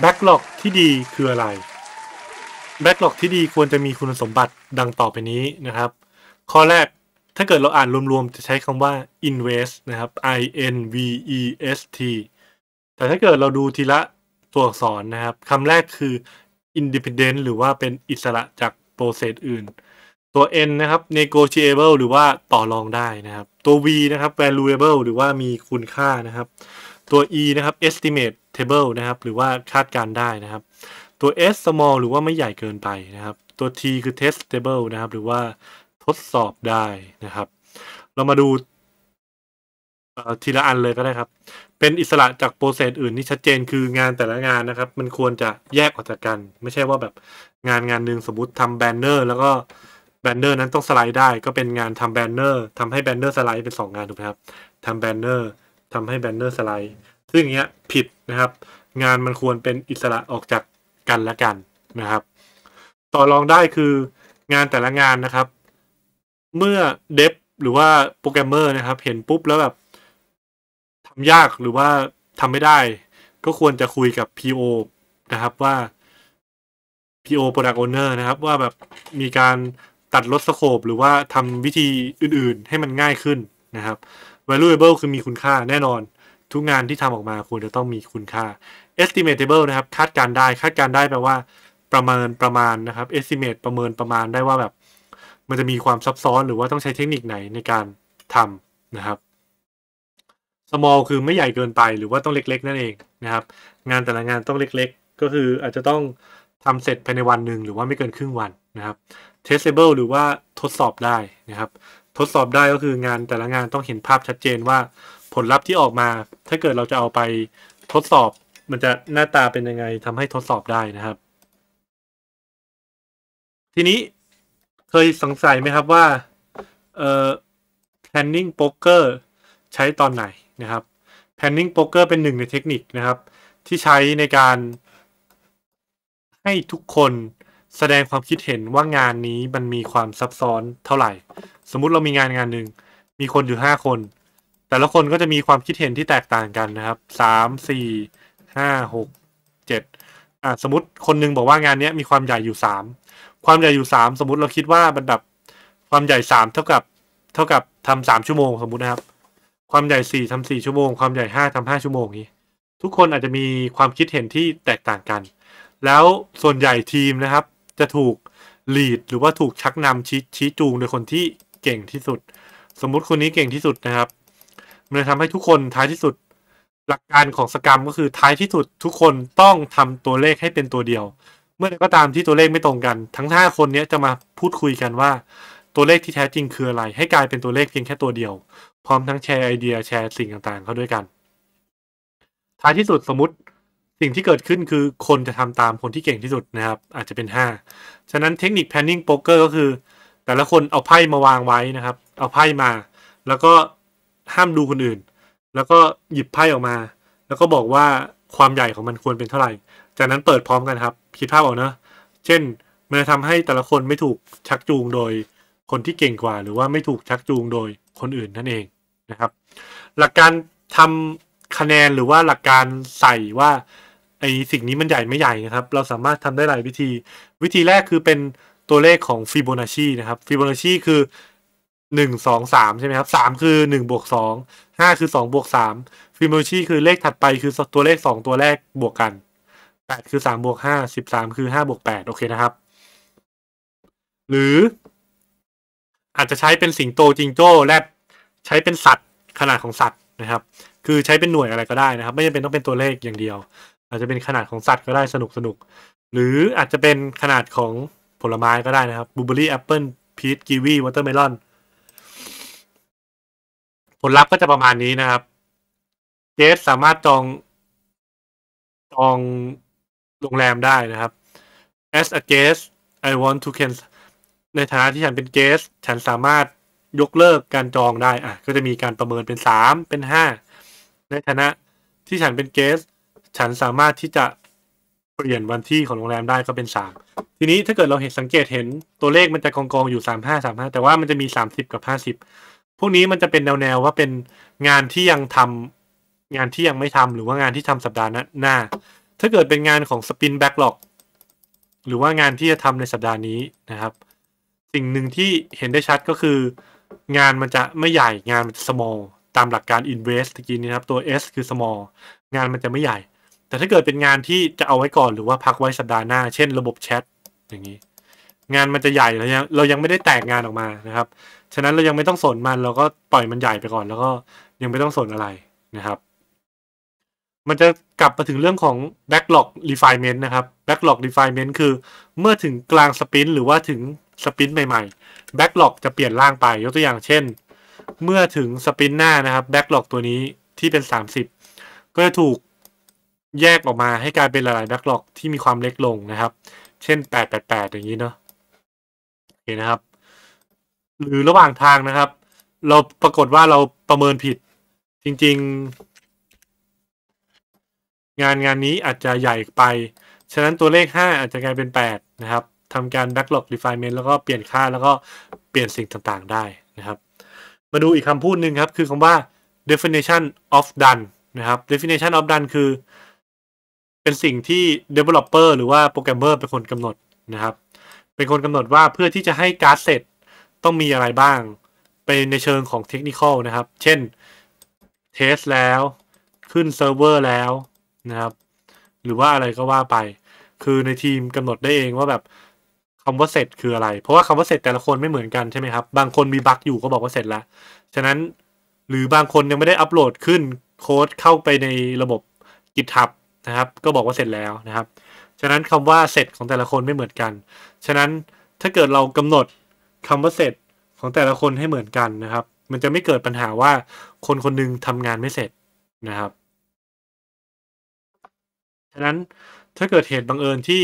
แบ็กหลอกที่ดีคืออะไรแบ็กหลอกที่ดีควรจะมีคุณสมบัติดังต่อไปนี้นะครับ ข้อแรก ถ้าเกิดเราอ่านรวมๆ จะใช้คำว่า invest นะครับ i n v e s t แต่ถ้าเกิดเราดูทีละตัวอักษรนะครับคำแรกคือ independent หรือว่าเป็นอิสระจากโปรเซสอื่น ตัว n นะครับ negotiable หรือว่าต่อรองได้นะครับ ตัว v นะครับ valuable หรือว่ามีคุณค่านะครับตัว e นะครับ estimate table นะครับ หรือว่าคาดการได้นะครับ ตัว s small หรือว่าไม่ใหญ่เกินไปนะครับ ตัว t คือ test table นะครับ หรือว่าทดสอบได้นะครับ เรามาดูทีละอันเลยก็ได้ครับ เป็นอิสระจากโปรเซสอื่นที่ชัดเจนคืองานแต่ละงานนะครับ มันควรจะแยกออกจากกัน ไม่ใช่ว่าแบบงานงานหนึ่งสมมติทำแบนเนอร์ แล้วก็แบนเนอร์นั้นต้องสไลด์ได้ ก็เป็นงานทำแบนเนอร์ทำให้แบนเนอร์สไลด์เป็น2งานถูกไหมครับทำแบนเนอร์ทำให้แบนเนอร์สไลด์ ซึ่งเงี้ยผิดนะครับ งานมันควรเป็นอิสระออกจากกันและกันนะครับ ต่อรองได้คืองานแต่ละงานนะครับ เมื่อเดฟหรือว่าโปรแกรมเมอร์นะครับเห็นปุ๊บแล้วแบบทำยากหรือว่าทำไม่ได้ ก็ควรจะคุยกับ PO นะครับว่า PO Product Owner นะครับว่าแบบมีการตัดลดสโคปหรือว่าทำวิธีอื่นๆให้มันง่ายขึ้นนะครับ valuable คือมีคุณค่าแน่นอน ทุกงานที่ทำออกมาควรจะต้องมีคุณค่า estimatable นะครับ คาดการได้คาดการได้แปลว่า ประเมินประมาณนะครับ estimate ประเมินประมาณได้ว่าแบบ มันจะมีความซับซ้อน หรือว่าต้องใช้เทคนิคไหนในการทำนะครับ small คือไม่ใหญ่เกินไปหรือว่าต้องเล็กๆ นั่นเองนะครับ งานแต่ละงานต้องเล็กๆ ก็คือ อาจจะต้องทำเสร็จภายในวันหนึ่งหรือว่าไม่เกินครึ่งวันนะครับ testable หรือว่าทดสอบได้นะครับทดสอบได้ก็คืองานแต่ละงานต้องเห็นภาพชัดเจนว่าผลลัพธ์ที่ออกมา ถ้าเกิดเราจะเอาไปทดสอบมันจะหน้าตาเป็นยังไงทำให้ทดสอบได้นะครับ ทีนี้เคยสงสัยไหมครับว่าเอ่อ planning poker ใช้ตอนไหนนะครับ planning poker เป็นหนึ่งในเทคนิคนะครับ ที่ใช้ในการ ให้ทุกคนแสดงความคิดเห็นว่างานนี้มันมีความซับซ้อนเท่าไหร่สมมติเรามีงานงานหนึ่ง มีคนอยู่ห้าคน แต่ละคนก็จะมีความคิดเห็นที่แตกต่างกันนะครับสามสี่ห้าหกเจ็ดอ่าสมมติคนนึงบอกว่างานนี้มีความใหญ่อยู่สามความใหญ่อยู่สามสมมติเราคิดว่าบรรดับความใหญ่สามเท่ากับ เท่ากับทำสามชั่วโมงสมมตินะครับ ความใหญ่สี่ทำสี่ชั่วโมง ความใหญ่ห้าทำห้าชั่วโมงนี้ ทุกคนอาจจะมีความคิดเห็นที่แตกต่างกัน แล้วส่วนใหญ่ทีมนะครับ จะถูกลีดหรือว่าถูกชักนำชี้ชี้จูงโดยคนที่เก่งที่สุด สมมุติคนนี้เก่งที่สุดนะครับมันจะทำให้ทุกคนท้ายที่สุด หลักการของสกรรมก็คือท้ายที่สุดทุกคนต้องทำตัวเลขให้เป็นตัวเดียว เมื่อใดก็ตามที่ตัวเลขไม่ตรงกัน ทั้งห้าคนนี้จะมาพูดคุยกันว่าตัวเลขที่แท้จริงคืออะไรให้กลายเป็นตัวเลขเพียงแค่ตัวเดียวพร้อมทั้งแชร์ไอเดียแชร์สิ่งต่างๆ เข้าด้วยกันท้ายที่สุดสมมติสิ่งที่เกิดขึ้นคือคนจะทำตามคนที่เก่งที่สุดนะครับอาจจะเป็น 5 ฉะนั้นเทคนิคแพนนิงโป๊กเกอร์ก็คือแต่ละคนเอาไพ่มาวางไว้นะครับ เอาไพ่มา แล้วก็ห้ามดูคนอื่น แล้วก็หยิบไพ่ออกมา แล้วก็บอกว่าความใหญ่ของมันควรเป็นเท่าไหร่ จากนั้นเปิดพร้อมกันครับคิดภาพออกนะ เช่นมันจะทำให้แต่ละคนไม่ถูกชักจูงโดยคนที่เก่งกว่า หรือว่าไม่ถูกชักจูงโดยคนอื่นนั่นเองนะครับ หลักการทำคะแนนหรือว่าหลักการใส่ว่าไอสิ่งนี้มันใหญ่ไม่ใหญ่นะครับ เราสามารถทำได้หลายวิธี วิธีแรกคือเป็นตัวเลขของฟิโบนัชชีนะครับ ฟิโบนัชชีคือหนึ่งสองสามใช่ไหมครับสามคือหนึ่งบวกสองห้าคือสองบวกสามฟิโบนัชชีคือเลขถัดไปคือตัวเลขสองตัวแรกบวกกันแปดคือสามบวกห้าสิบสามคือห้าบวกแปดโอเคนะครับ หรืออาจจะใช้เป็นสิงโตจิงโจ้แลดใช้เป็นสัตว์ขนาดของสัตว์นะครับ คือใช้เป็นหน่วยอะไรก็ได้นะครับ ไม่จำเป็นต้องเป็นตัวเลขอย่างเดียว อาจจะเป็นขนาดของสัตว์ก็ได้สนุกสนุกหรืออาจจะเป็นขนาดของผลไม้ก็ได้นะครับบลูเบอรี่ แอปเปิลพีชกีวีวอเตอร์เมลอน ผลลัพธ์ก็จะประมาณนี้นะครับเจสสามารถจองจองโรงแรมได้นะครับ as a guest I want to cancel ในฐานะที่ฉันเป็นเกส ฉันสามารถยกเลิกการจองได้ อ่ะ ก็จะมีการประเมินเป็นสามเป็นห้าในฐานะที่ฉันเป็นเกส ฉันสามารถที่จะเปลี่ยนวันที่ของโรงแรมได้ก็เป็นสามทีนี้ถ้าเกิดเราเห็นสังเกตเห็นตัวเลขมันจะกองกองอยู่สามห้าสามห้าแต่ว่ามันจะมีสามสิบกับห้าสิบพวกนี้มันจะเป็นแนวแนวว่าเป็นงานที่ยังทำงานที่ยังไม่ทำหรือว่างานที่ทำสัปดาห์หน้า ถ้าเกิดเป็นงานของสปินแบ็กหลอกหรือว่างานที่จะทำในสัปดาห์นี้นะครับ สิ่งหนึ่งที่เห็นได้ชัดก็คืองานมันจะไม่ใหญ่งานมันจะ small ตามหลักการ invest ตะกี้นี้ครับตัว S คือ small งานมันจะไม่ใหญ่แต่ถ้าเกิดเป็นงานที่จะเอาไว้ก่อนหรือว่าพักไว้สัปดาห์หน้า เช่นระบบแชทอย่างนี้ งานมันจะใหญ่เรายังเรายังไม่ได้แตกงานออกมานะครับ ฉะนั้นเรายังไม่ต้องสนมัน เราก็ปล่อยมันใหญ่ไปก่อนแล้วก็ยังไม่ต้องสนอะไรนะครับ มันจะกลับมาถึงเรื่องของ backlog refinement นะครับ backlog refinement คือเมื่อถึงกลางสปินหรือว่าถึงสปินใหม่ ๆ backlog จะเปลี่ยนร่างไปยกตัวอย่างเช่น เมื่อถึงสปินหน้านะครับ backlog ตัวนี้ที่เป็น30 ก็จะถูกแยกออกมาให้กลายเป็นหลายๆแบ็กหลอกที่มีความเล็กลงนะครับ เช่น 888 อย่างนี้เนาะโอเคนะครับ หรือระหว่างทางนะครับ เราปรากฏว่าเราประเมินผิด จริง ๆ งานงานนี้อาจจะใหญ่ไป ฉะนั้นตัวเลข 5 อาจจะกลายเป็น8นะครับทำการ backlog refinement แล้วก็เปลี่ยนค่าแล้วก็เปลี่ยนสิ่งต่างๆ ได้นะครับ มาดูอีกคำพูดหนึ่งครับคือคำว่า definition of done นะครับ definition of done คือเป็นสิ่งที่ developer หรือว่าโปรแกรมเมอร์เป็นคนกำหนดนะครับ เป็นคนกำหนดว่าเพื่อที่จะให้การ์ดเสร็จต้องมีอะไรบ้างไปในเชิงของเทคนิคนะครับ เช่น เทสแล้วขึ้นเซิร์ฟเวอร์แล้วนะครับ หรือว่าอะไรก็ว่าไป คือในทีมกำหนดได้เองว่าแบบคำว่าเสร็จคืออะไร เพราะว่าคำว่าเสร็จแต่ละคนไม่เหมือนกันใช่ไหมครับ บางคนมีบั๊กอยู่ก็บอกว่าเสร็จแล้ว ฉะนั้นหรือบางคนยังไม่ได้อัปโหลดขึ้นโค้ดเข้าไปในระบบ GitHub นะครับก็บอกว่าเสร็จแล้วนะครับ ฉะนั้นคำว่าเสร็จของแต่ละคนไม่เหมือนกัน ฉะนั้นถ้าเกิดเรากำหนดคำว่าเสร็จของแต่ละคนให้เหมือนกันนะครับ มันจะไม่เกิดปัญหาว่าคนคนนึงทำงานไม่เสร็จนะครับ ฉะนั้นถ้าเกิดเหตุบังเอิญที่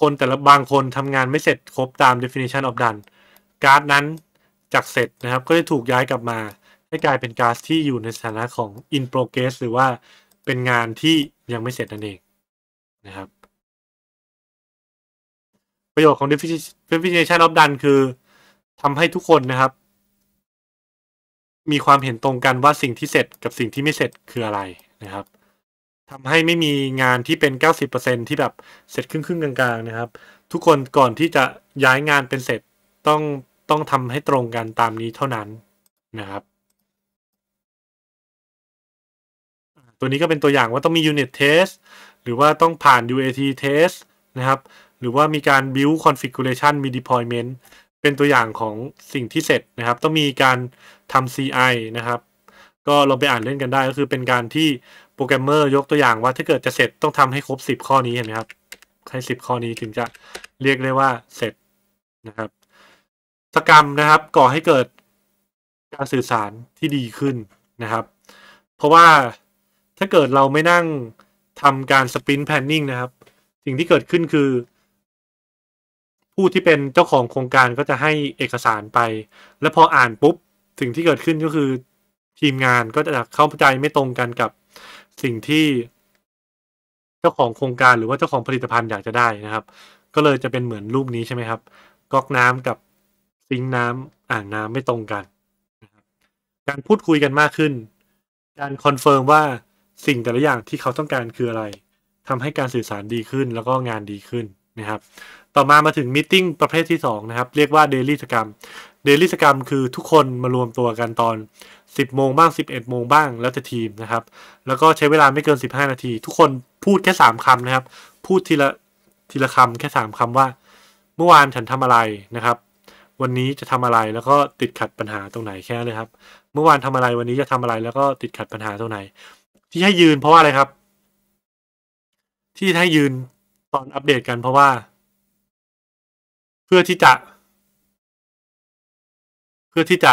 คนแต่ละบางคนทำงานไม่เสร็จครบตาม definition of done การ์ดนั้นจากเสร็จนะครับ ก็จะถูกย้ายกลับมา ให้กลายเป็นการ์ดที่อยู่ในสถานะของ in progress หรือว่าเป็นงานที่ยังไม่เสร็จนั่นเองนะครับ ประโยชน์ของ definition of done คือทำให้ทุกคนนะครับ มีความเห็นตรงกันว่าสิ่งที่เสร็จกับสิ่งที่ไม่เสร็จคืออะไรนะครับทำให้ไม่มีงานที่เป็น 90%ที่แบบเสร็จครึ่งๆกลางๆนะครับ ทุกคนก่อนที่จะย้ายงานเป็นเสร็จต้องต้องทำให้ตรงกันตามนี้เท่านั้นนะครับตัวนี้ก็เป็นตัวอย่างว่าต้องมี unit test หรือว่าต้องผ่าน UAT test นะครับ หรือว่ามีการ build configuration มี deployment เป็นตัวอย่างของสิ่งที่เสร็จนะครับ ต้องมีการทำ CI นะครับ ก็ลองไปอ่านเล่นกันได้ ก็คือเป็นการที่โปรแกรมเมอร์ยกตัวอย่างว่าถ้าเกิดจะเสร็จต้องทำให้ครบ 10 ข้อนี้เห็นไหมครับให้10 ข้อนี้ถึงจะเรียกได้ว่าเสร็จนะครับสกรรมนะครับ ก่อให้เกิดการสื่อสารที่ดีขึ้นนะครับ เพราะว่าถ้าเกิดเราไม่นั่งทำการสปรินต์แพนนิ่งนะครับ สิ่งที่เกิดขึ้นคือ ผู้ที่เป็นเจ้าของโครงการก็จะให้เอกสารไป แล้วพออ่านปุ๊บ สิ่งที่เกิดขึ้นก็คือทีมงานก็จะเข้าใจไม่ตรงกันกับสิ่งที่ เจ้าของโครงการหรือว่าเจ้าของผลิตภัณฑ์อยากจะได้นะครับ ก็เลยจะเป็นเหมือนรูปนี้ใช่ไหมครับ ก๊อกน้ำกับซิงน้ำ อ่างน้ำไม่ตรงกัน การพูดคุยกันมากขึ้น การคอนเฟิร์มว่าสิ่งแต่ละอย่างที่เขาต้องการคืออะไรทำให้การสื่อสารดีขึ้นแล้วก็งานดีขึ้นนะครับต่อมามาถึงมิ팅ประเภทที่2นะครับเรียกว่าเดลิสกรรมเดลิสกรรมคือทุกคนมารวมตัวกันตอน10โมงบ้าง11โมงบ้างแล้วแต่ทีมนะครับแล้วก็ใช้เวลาไม่เกิน15นาทีทุกคนพูดแค่3คำนะครับพูดทีละทีละคำแค่3คำว่าเมื่อวานฉันทำอะไรนะครับวันนี้จะทำอะไรแล้วก็ติดขัดปัญหาตรงไหนแค่เลยครับเมื่อวานทำอะไรวันนี้จะทำอะไรแล้วก็ติดขัดปัญหาตรงไหนที่ให้ยืนเพราะว่าอะไรครับ ที่ให้ยืนตอนอัปเดตกันเพราะว่า เพื่อที่จะ เพื่อที่จะ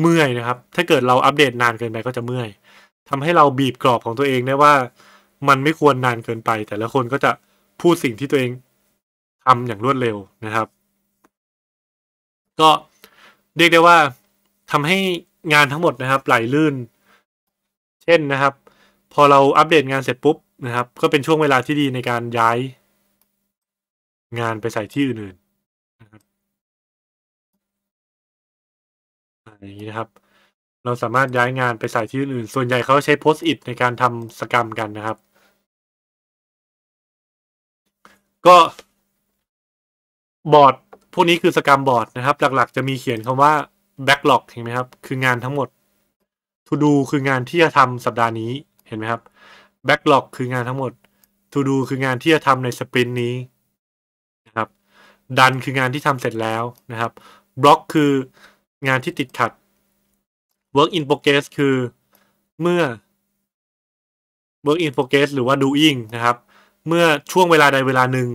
เมื่อยนะครับ ถ้าเกิดเราอัปเดตนานเกินไปก็จะเมื่อย ทำให้เราบีบกรอบของตัวเองได้ว่ามันไม่ควรนานเกินไป แต่ละคนก็จะ พูดสิ่งที่ตัวเองทำอย่างรวดเร็วนะครับ ก็เรียกได้ว่า ทำให้งานทั้งหมดนะครับไหลลื่นเช่นนะครับ พอเราอัปเดตงานเสร็จปุ๊บนะครับก็เป็นช่วงเวลาที่ดีในการย้ายงานไปใส่ที่อื่นๆนะครับอย่างนี้นะครับ เราสามารถย้ายงานไปใส่ที่อื่นๆ ส่วนใหญ่เขาใช้โพสต์อิทในการทำสกรรมกันนะครับ ก็บอร์ด พวกนี้คือสกรรมบอร์ดนะครับ หลักๆจะมีเขียนคำว่า backlog เห็นไหมครับ คืองานทั้งหมด to do คืองานที่จะทำสัปดาห์นี้เห็นไหมครับ backlog คืองานทั้งหมด to do คืองานที่จะทำในสปรินต์นี้นะครับ ดันคืองานที่ทำเสร็จแล้วนะครับ block คืองานที่ติดขัด work in progress คือเมื่อ work in progress หรือว่า doing นะครับเมื่อช่วงเวลาใดเวลาหนึ่ง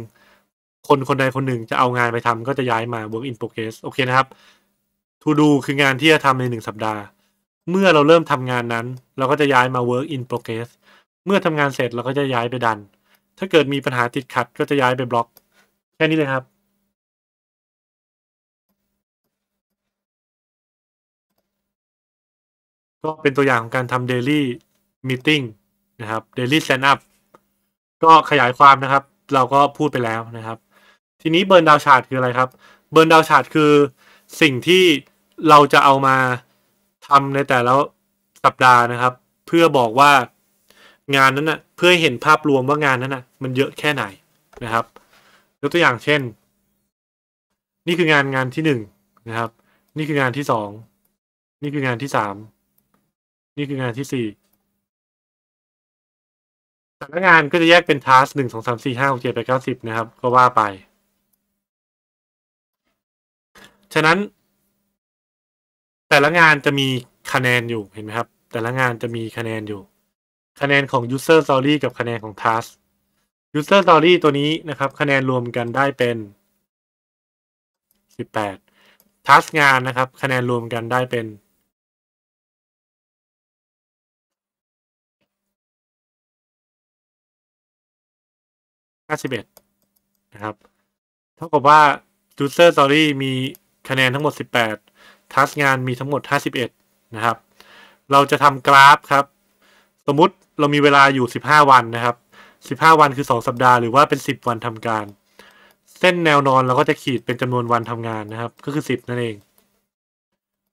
คนคนใดคนหนึ่งจะเอางานไปทำก็จะย้ายมา work in progress โอเคนะครับ to do คืองานที่จะทำในหนึ่งสัปดาห์เมื่อเราเริ่มทำงานนั้น เราก็จะย้ายมา work in progress เมื่อทำงานเสร็จเราก็จะย้ายไปดัน ถ้าเกิดมีปัญหาติดขัด ก็จะย้ายไปบล็อก แค่นี้เลยครับ ก็เป็นตัวอย่างของการทำ daily meeting นะครับ daily stand up ก็ขยายความนะครับ เราก็พูดไปแล้วนะครับ ทีนี้เบิร์นดาวชาร์ดคืออะไรครับ เบิร์นดาวชาร์ดคือสิ่งที่เราจะเอามาทำในแต่และสัปดาห์นะครับ เพื่อบอกว่างานนั้นนะ่ะเพื่อเห็นภาพรวมว่างานนั้นนะ่ะ มันเยอะแค่ไหนนะครับยกตัวอย่างเช่น นี่คืองานงานที่หนึ่งนะครับ นี่คืองานที่สองนี่คืองานที่สามนี่คืองานที่สี่แต่ละงานก็จะแยกเป็นทัสหนึ่งสองสามสี่ห้าหกเจ็ดแปดเก้าสิบนะครับก็ว่าไป ฉะนั้นแต่ละงานจะมีคะแนนอยู่เห็นไหมครับแต่ละงานจะมีคะแนนอยู่ คะแนนของ user story กับคะแนนของ task user story ตัวนี้นะครับ คะแนนรวมกันได้เป็นสิบแปด task งานนะครับ คะแนนรวมกันได้เป็นห้าสิบเอ็ดนะครับเท่ากับว่า user story มีคะแนนทั้งหมดสิบแปดทัสงาน มีทั้งหมด 51 นะครับ เราจะทำกราฟครับ สมมติเรามีเวลาอยู่ 15 วันนะครับ 15 วันคือ 2 สัปดาห์หรือว่าเป็น 10 วันทำการ เส้นแนวนอนเราก็จะขีดเป็นจำนวนวันทำงานนะครับ ก็คือ 10 นั่น เอง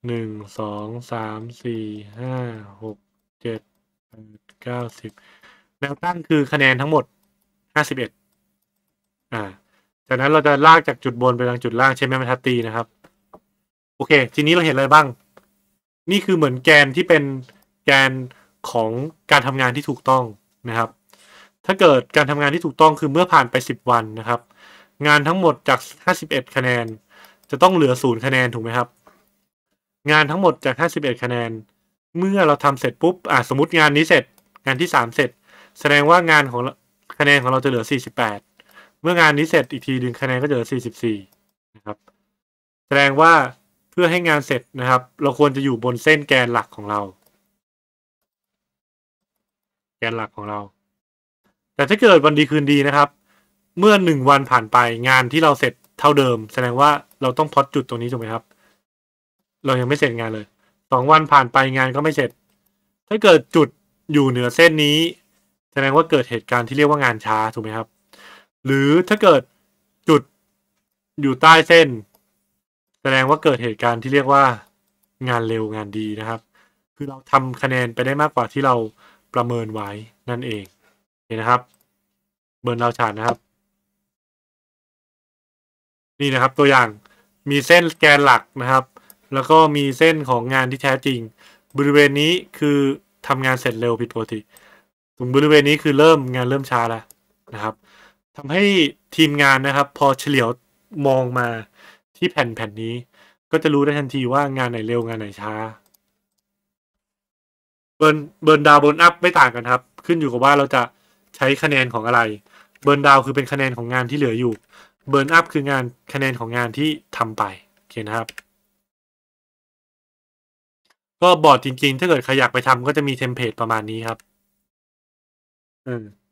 1 2 3 4 5 6 7 8 9 10 แนว ตั้งคือคะแนนทั้งหมด 51อ่าจากนั้นเราจะลากจากจุดบนไปทางจุดล่างใชไหม่ันทัดตีนะครับโอเค ทีนี้เราเห็นอะไรบ้าง นี่คือเหมือนแกนที่เป็นแกนของการทำงานที่ถูกต้องนะครับ ถ้าเกิดการทำงานที่ถูกต้องคือเมื่อผ่านไป 10 วันนะครับ งานทั้งหมดจาก51คะแนนจะต้องเหลือศูนย์คะแนนถูกไหมครับ งานทั้งหมดจาก 51คะแนน เมื่อเราทำเสร็จปุ๊บอ่าสมมติงานนี้เสร็จ งานที่ 3เสร็จ แสดงว่างานของคะแนนของเราจะเหลือ48เมื่องานนี้เสร็จ อีกทีหนึ่งคะแนนก็จะเหลือ44นะครับ แสดงว่าเพื่อให้งานเสร็จนะครับ เราควรจะอยู่บนเส้นแกนหลักของเรา แกนหลักของเรา แต่ถ้าเกิดวันดีคืนดีนะครับ เมื่อหนึ่งวันผ่านไปงานที่เราเสร็จเท่าเดิม แสดงว่าเราต้องพอดจุดตรงนี้ถูกไหมครับ เรายังไม่เสร็จงานเลย สองวันผ่านไปงานก็ไม่เสร็จ ถ้าเกิดจุดอยู่เหนือเส้นนี้ แสดงว่าเกิดเหตุการณ์ที่เรียกว่างานช้าถูกไหมครับ หรือถ้าเกิดจุดอยู่ใต้เส้นแสดงว่าเกิดเหตุการณ์ที่เรียกว่างานเร็วงานดีนะครับ คือเราทำคะแนนไปได้มากกว่าที่เราประเมินไว้นั่นเอง เห็นนะครับ เบิร์นเราฉาดนะครับ นี่นะครับตัวอย่างมีเส้นแกนหลักนะครับ แล้วก็มีเส้นของงานที่แท้จริง บริเวณนี้คือทำงานเสร็จเร็วผิดปกติตรงบริเวณนี้คือเริ่มงานเริ่มช้าแล้วนะครับทำให้ทีมงานนะครับ พอเฉลียวมองมาที่แผ่นแผ่นนี้ก็จะรู้ได้ทันทีว่างานไหนเร็วงานไหนช้า เบิร์นเบิร์นดาวเบิร์นอัพไม่ต่างกันครับ ขึ้นอยู่กับว่าเราจะใช้คะแนนของอะไร เบิร์นดาวคือเป็นคะแนนของงานที่เหลืออยู่ เบิร์นอัพคืองานคะแนนของงานที่ทำไปโอเคนะครับ ก็บอร์ดจริงๆ ถ้าเกิดใครอยากไปทำก็จะมีเทมเพลตประมาณนี้ครับ อืม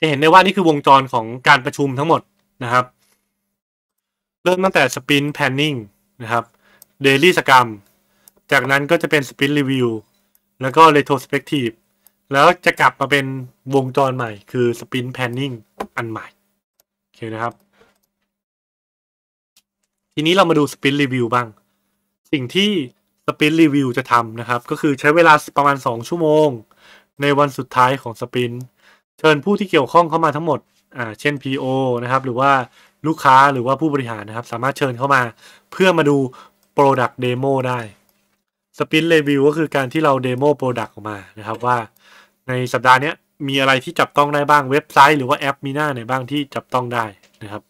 จะเห็นได้ว่านี่คือวงจรของการประชุมทั้งหมดนะครับเริ่มตั้งแต่สปินแพนนิ่งนะครับเดลี่สกรรมจากนั้นก็จะเป็นสปินรีวิวแล้วก็เรโทรสเปกทีฟแล้วจะกลับมาเป็นวงจรใหม่ คือสปินแพนนิ่งอันใหม่โอเคนะครับ ทีนี้เรามาดูสปินรีวิวบ้าง สิ่งที่สปินรีวิวจะทำนะครับ ก็คือใช้เวลาประมาณ 2 ชั่วโมง ในวันสุดท้ายของสปินเชิญผู้ที่เกี่ยวข้องเข้ามาทั้งหมดอ่าเช่น PO นะครับ หรือว่าลูกค้า หรือว่าผู้บริหารนะครับ สามารถเชิญเข้ามาเพื่อมาดู Product Demo ได้สปินเรวิวก็คือการที่เราเดโมโปรดักต์ออกมานะครับ ว่าในสัปดาห์นี้มีอะไรที่จับต้องได้บ้างเว็บไซต์ หรือว่าแอปมีหน้าไหนบ้างที่จับต้องได้นะครับ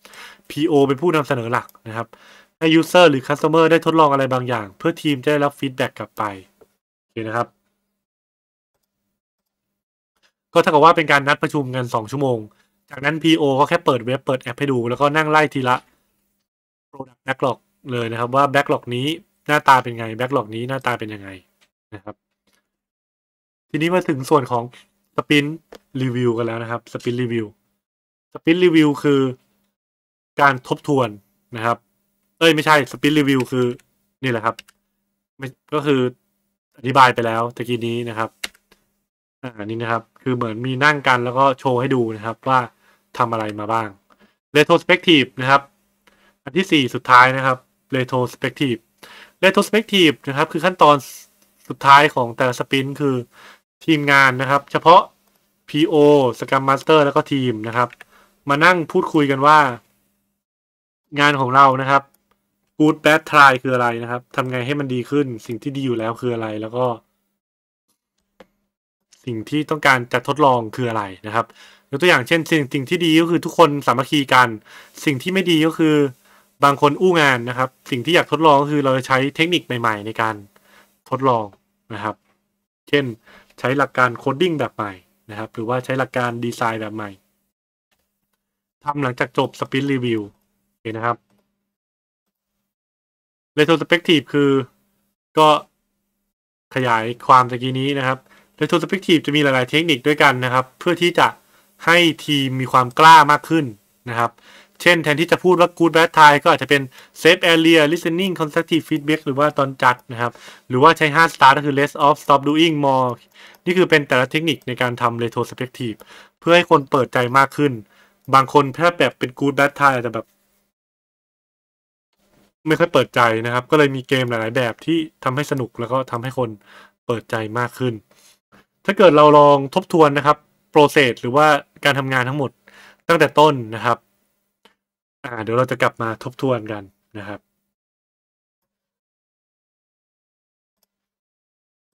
PO เป็นผู้นำเสนอหลักนะครับ ให้ User หรือ Customer ได้ทดลองอะไรบางอย่าง เพื่อทีมจะได้รับฟีดแบ็กกลับไปโอเคนะครับก็ถ้ากับว่าเป็นการนัดประชุมกันสองชั่วโมง จากนั้น PO ก็แค่เปิดเว็บเปิดแอปให้ดู แล้วก็นั่งไล่ทีละโปรดักต์แบ็กหลอกเลยนะครับ ว่าแบ็กหลอกนี้หน้าตาเป็นไงแบ็กหลอกนี้หน้าตาเป็นยังไงนะครับทีนี้มาถึงส่วนของสปินรีวิวกันแล้วนะครับสปินรีวิวสปินรีวิวคือการทบทวนนะครับเอ้ยไม่ใช่สปินรีวิวคือนี่แหละครับ ก็คืออธิบายไปแล้วตะกี้นี้นะครับอันนี้นะครับ คือเหมือนมีนั่งกันแล้วก็โชว์ให้ดูนะครับว่าทำอะไรมาบ้าง retrospective นะครับ อันที่ 4 สุดท้ายนะครับ retrospective retrospective นะครับ คือขั้นตอนสุดท้ายของแต่ละสปินคือทีมงานนะครับ เฉพาะ PO สกรรมมาสเตอร์แล้วก็ทีมนะครับ มานั่งพูดคุยกันว่า งานของเรานะครับ good bad try คืออะไรนะครับทำไงให้มันดีขึ้นสิ่งที่ดีอยู่แล้วคืออะไรแล้วก็สิ่งที่ต้องการจะทดลองคืออะไรนะครับ ยกตัวอย่างเช่นสิ่งสิ่งที่ดีก็คือทุกคนสามัคคีกัน สิ่งที่ไม่ดีก็คือบางคนอู้งานนะครับ สิ่งที่อยากทดลองก็คือเราใช้เทคนิคใหม่ๆ ในการทดลองนะครับ เช่นใช้หลักการโคดดิ้งแบบใหม่นะครับ หรือว่าใช้หลักการดีไซน์แบบใหม่ทำหลังจากจบสปินรีวิวเห็นนะครับ เรโทรสเปกทีฟคือก็ขยายความตะกี้นี้นะครับ r e โท o สป e กทีฟจะมีหลาย ๆ เทคนิคด้วยกันนะครับ เพื่อที่จะให้ทีมมีความกล้ามากขึ้นนะครับ เช่นแทนที่จะพูดว่า good bad tie ก็อาจจะเป็น safe area listening constructive feedback หรือว่าตอนจัดนะครับ หรือว่าใช้5 star ก็คือ less o f stop doing more นี่คือเป็นแต่ละเทคนิคในการทำ retrospective เพื่อให้คนเปิดใจมากขึ้น บางคนแค่แบบเป็น good bad tie อาจจะแบบไม่ค่อยเปิดใจนะครับ ก็เลยมีเกมหลายๆแบบที่ทำให้สนุกแล้วก็ทำให้คนเปิดใจมากขึ้นถ้าเกิดเราลองทบทวนนะครับ โปรเซสหรือว่าการทำงานทั้งหมดตั้งแต่ต้นนะครับอ่าเดี๋ยวเราจะกลับมาทบทวนกันนะครับ